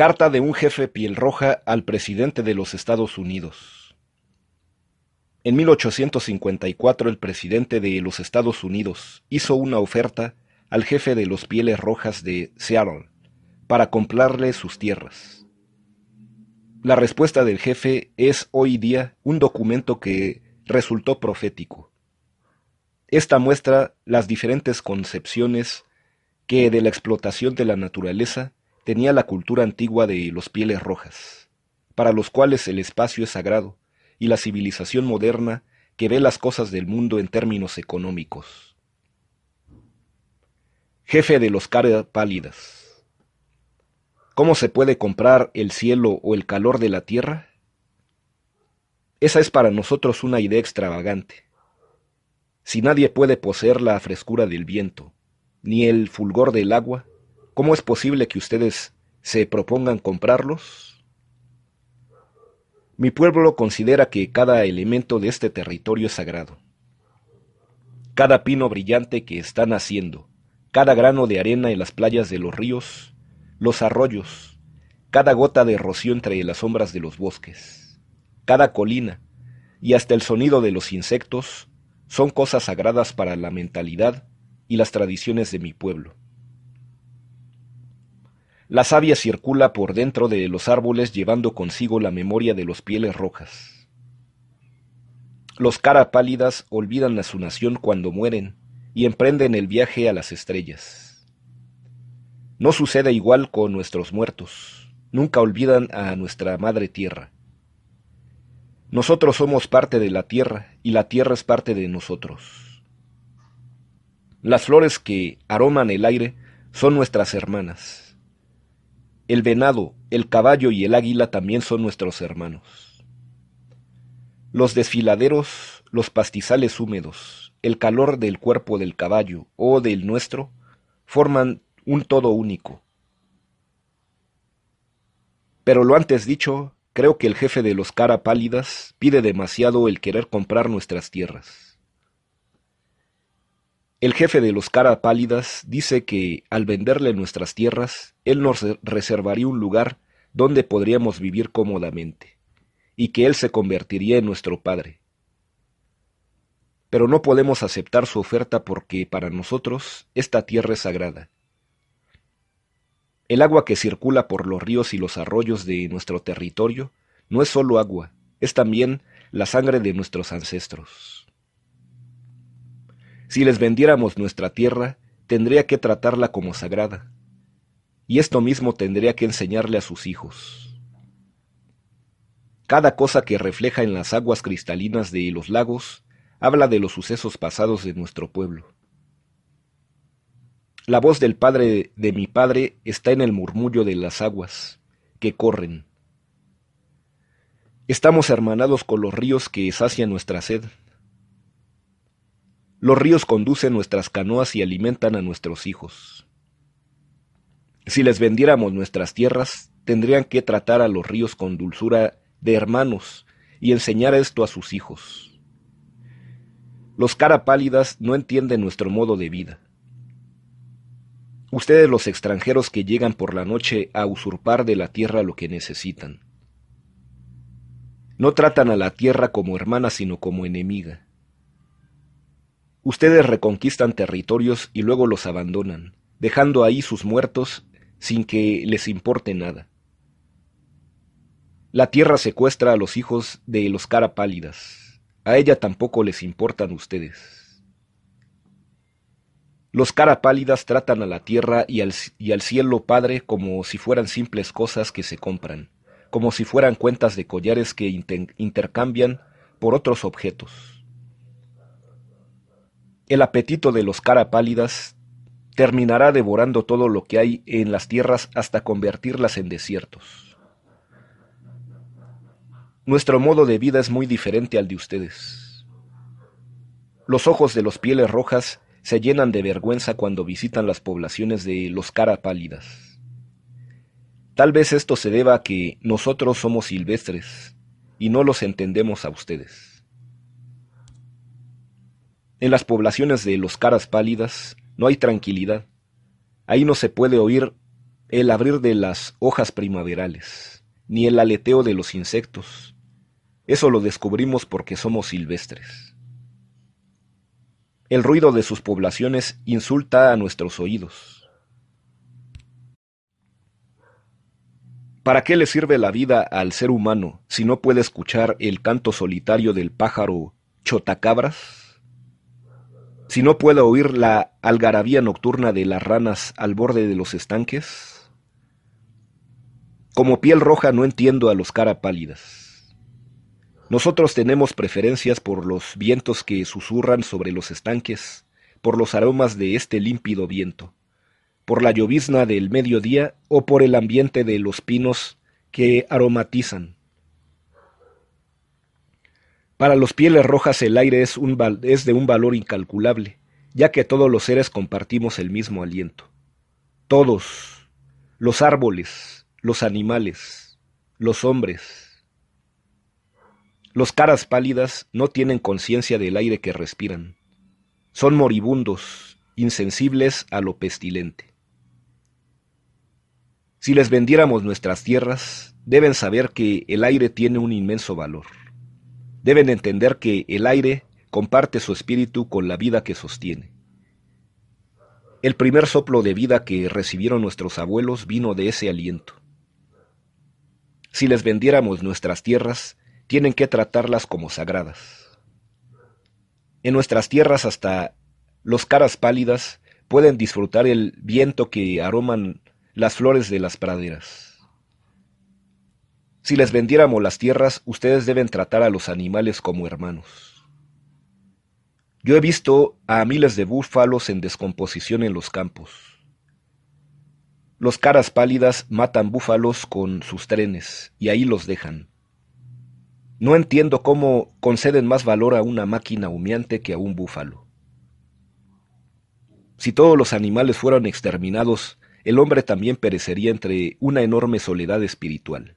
Carta de un jefe piel roja al presidente de los Estados Unidos. En 1854 el presidente de los Estados Unidos hizo una oferta al jefe de los pieles rojas de Seattle para comprarle sus tierras. La respuesta del jefe es hoy día un documento que resultó profético. Esta muestra las diferentes concepciones que de la explotación de la naturaleza tenía la cultura antigua de los pieles rojas, para los cuales el espacio es sagrado, y la civilización moderna que ve las cosas del mundo en términos económicos. Jefe de los caras pálidas. ¿Cómo se puede comprar el cielo o el calor de la tierra? Esa es para nosotros una idea extravagante. Si nadie puede poseer la frescura del viento, ni el fulgor del agua, ¿Cómo es posible que ustedes se propongan comprarlos? Mi pueblo considera que cada elemento de este territorio es sagrado. Cada pino brillante que está naciendo, cada grano de arena en las playas de los ríos, los arroyos, cada gota de rocío entre las sombras de los bosques, cada colina y hasta el sonido de los insectos son cosas sagradas para la mentalidad y las tradiciones de mi pueblo. La savia circula por dentro de los árboles llevando consigo la memoria de los pieles rojas. Los cara pálidas olvidan a su nación cuando mueren y emprenden el viaje a las estrellas. No sucede igual con nuestros muertos, nunca olvidan a nuestra madre tierra. Nosotros somos parte de la tierra y la tierra es parte de nosotros. Las flores que aroman el aire son nuestras hermanas. El venado, el caballo y el águila también son nuestros hermanos. Los desfiladeros, los pastizales húmedos, el calor del cuerpo del caballo o del nuestro, forman un todo único. Pero lo antes dicho, creo que el jefe de los cara pálidas pide demasiado el querer comprar nuestras tierras. El jefe de los Cara Pálidas dice que, al venderle nuestras tierras, él nos reservaría un lugar donde podríamos vivir cómodamente, y que él se convertiría en nuestro padre. Pero no podemos aceptar su oferta porque para nosotros esta tierra es sagrada. El agua que circula por los ríos y los arroyos de nuestro territorio no es solo agua, es también la sangre de nuestros ancestros. Si les vendiéramos nuestra tierra, tendría que tratarla como sagrada. Y esto mismo tendría que enseñarle a sus hijos. Cada cosa que refleja en las aguas cristalinas de los lagos habla de los sucesos pasados de nuestro pueblo. La voz del padre de mi padre está en el murmullo de las aguas que corren. Estamos hermanados con los ríos que sacian nuestra sed. Los ríos conducen nuestras canoas y alimentan a nuestros hijos. Si les vendiéramos nuestras tierras, tendrían que tratar a los ríos con dulzura de hermanos y enseñar esto a sus hijos. Los cara pálidas no entienden nuestro modo de vida. Ustedes los extranjeros que llegan por la noche a usurpar de la tierra lo que necesitan. No tratan a la tierra como hermana sino como enemiga. Ustedes reconquistan territorios y luego los abandonan, dejando ahí sus muertos sin que les importe nada. La tierra secuestra a los hijos de los cara pálidas. A ella tampoco les importan ustedes. Los cara pálidas tratan a la tierra y al, cielo padre como si fueran simples cosas que se compran, como si fueran cuentas de collares que intercambian por otros objetos. El apetito de los cara pálidas terminará devorando todo lo que hay en las tierras hasta convertirlas en desiertos. Nuestro modo de vida es muy diferente al de ustedes. Los ojos de los pieles rojas se llenan de vergüenza cuando visitan las poblaciones de los cara pálidas. Tal vez esto se deba a que nosotros somos silvestres y no los entendemos a ustedes. En las poblaciones de los caras pálidas no hay tranquilidad. Ahí no se puede oír el abrir de las hojas primaverales, ni el aleteo de los insectos. Eso lo descubrimos porque somos silvestres. El ruido de sus poblaciones insulta a nuestros oídos. ¿Para qué le sirve la vida al ser humano si no puede escuchar el canto solitario del pájaro chotacabras? si no puedo oír la algarabía nocturna de las ranas al borde de los estanques? Como piel roja no entiendo a los cara pálidas. Nosotros tenemos preferencias por los vientos que susurran sobre los estanques, por los aromas de este límpido viento, por la llovizna del mediodía o por el ambiente de los pinos que aromatizan. Para los pieles rojas el aire es, es de un valor incalculable, ya que todos los seres compartimos el mismo aliento. Todos, los árboles, los animales, los hombres. Los caras pálidas no tienen conciencia del aire que respiran. Son moribundos, insensibles a lo pestilente. Si les vendiéramos nuestras tierras, deben saber que el aire tiene un inmenso valor. Deben entender que el aire comparte su espíritu con la vida que sostiene. El primer soplo de vida que recibieron nuestros abuelos vino de ese aliento. Si les vendiéramos nuestras tierras, tienen que tratarlas como sagradas. En nuestras tierras hasta los caras pálidas pueden disfrutar el viento que aroman las flores de las praderas. Si les vendiéramos las tierras, ustedes deben tratar a los animales como hermanos. Yo he visto a miles de búfalos en descomposición en los campos. Los caras pálidas matan búfalos con sus trenes y ahí los dejan. No entiendo cómo conceden más valor a una máquina humeante que a un búfalo. Si todos los animales fueran exterminados, el hombre también perecería entre una enorme soledad espiritual.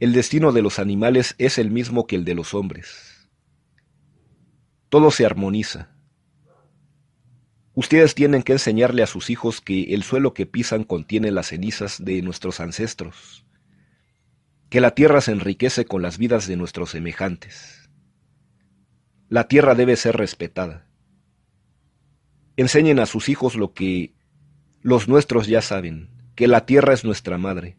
El destino de los animales es el mismo que el de los hombres. Todo se armoniza. Ustedes tienen que enseñarle a sus hijos que el suelo que pisan contiene las cenizas de nuestros ancestros, que la tierra se enriquece con las vidas de nuestros semejantes. La tierra debe ser respetada. Enseñen a sus hijos lo que los nuestros ya saben, que la tierra es nuestra madre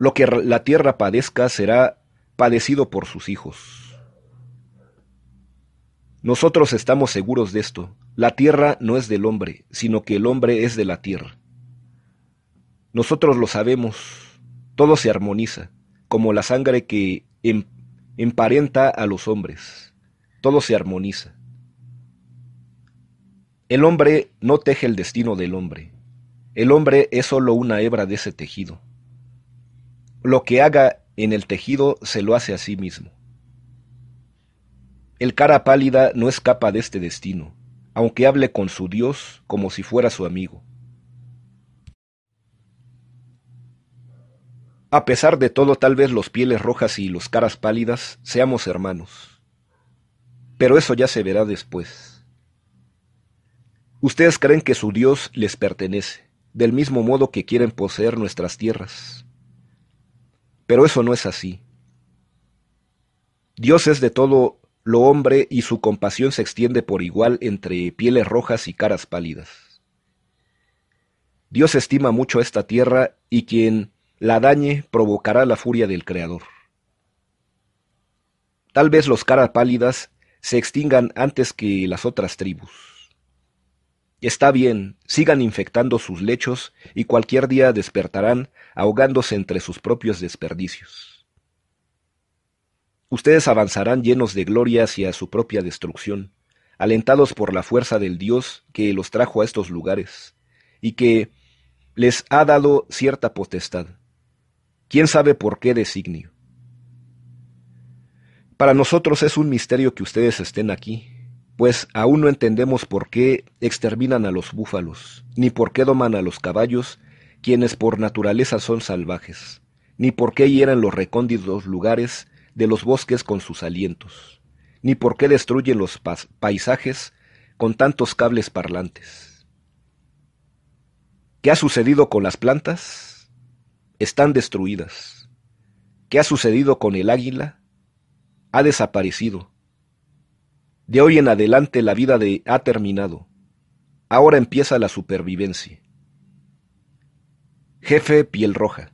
lo que la tierra padezca será padecido por sus hijos. Nosotros estamos seguros de esto. La tierra no es del hombre, sino que el hombre es de la tierra. Nosotros lo sabemos. Todo se armoniza, como la sangre que em, emparenta a los hombres. Todo se armoniza. El hombre no teje el destino del hombre. El hombre es solo una hebra de ese tejido. Lo que haga en el tejido se lo hace a sí mismo. El cara pálida no escapa de este destino, aunque hable con su Dios como si fuera su amigo. A pesar de todo, tal vez los pieles rojas y los caras pálidas seamos hermanos. Pero eso ya se verá después. Ustedes creen que su Dios les pertenece, del mismo modo que quieren poseer nuestras tierras, pero eso no es así. Dios es de todo lo hombre y su compasión se extiende por igual entre pieles rojas y caras pálidas. Dios estima mucho esta tierra y quien la dañe provocará la furia del Creador. Tal vez los caras pálidas se extingan antes que las otras tribus. Está bien, sigan infectando sus lechos y cualquier día despertarán ahogándose entre sus propios desperdicios. Ustedes avanzarán llenos de gloria hacia su propia destrucción, alentados por la fuerza del Dios que los trajo a estos lugares, y que les ha dado cierta potestad. ¿Quién sabe por qué designio? Para nosotros es un misterio que ustedes estén aquí, pues aún no entendemos por qué exterminan a los búfalos, ni por qué doman a los caballos, quienes por naturaleza son salvajes, ni por qué hieren los recónditos lugares de los bosques con sus alientos, ni por qué destruyen los paisajes con tantos cables parlantes. ¿Qué ha sucedido con las plantas? Están destruidas. ¿Qué ha sucedido con el águila? Ha desaparecido. De hoy en adelante la vida de ha terminado. Ahora empieza la supervivencia. Jefe Piel Roja.